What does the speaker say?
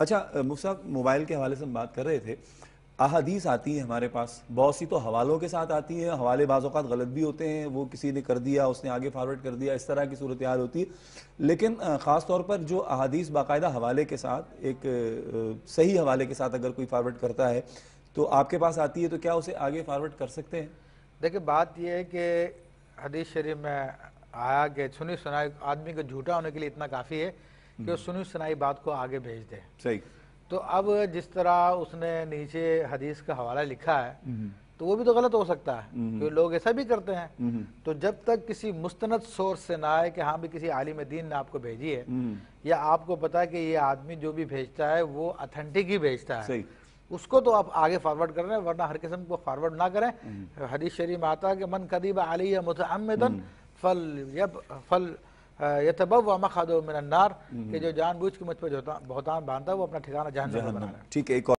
अच्छा मुफ्त मोबाइल के हवाले से हम बात कर रहे थे अहादीस आती है हमारे पास बहुत सी तो हवालों के साथ आती है हवाले बाज़ात गलत भी होते हैं वो किसी ने कर दिया उसने आगे फॉरवर्ड कर दिया इस तरह की सूरत हाल होती है लेकिन ख़ास तौर पर जो अहदीस बाकायदा हवाले के साथ एक सही हवाले के साथ अगर कोई फॉरवर्ड करता है तो आपके पास आती है तो क्या उसे आगे फॉरवर्ड कर सकते हैं देखिए बात यह है कि हदीस शरीफ में आया कि सुनी सुना आदमी को झूठा होने के लिए इतना काफ़ी है कि वो सुनी सुनाई बात को आगे भेज दे सही तो अब जिस तरह उसने नीचे हदीस का हवाला लिखा है हम्म। तो वो भी तो गलत हो सकता है हम्म। कि लोग ऐसा भी करते हैं हम्म। तो जब तक किसी मुस्तनद सोर्स से ना आए कि हाँ भी किसी आलिम दीन ने आपको भेजी है या आपको पता है कि ये आदमी जो भी भेजता है वो अथेंटिक ही भेजता है उसको तो आप आगे फॉरवर्ड कर रहे हैं वरना हर किस्म को फॉरवर्ड ना करें हदीश शरीफ आता है कि मन कदीब आलिया मुतमदन फल फल यतबव मखादो मिनन्नार के हम्म। जो जानबूझ के मुझ पर बांधता है वो अपना ठिकाना जहन्नम बना ठीक है एक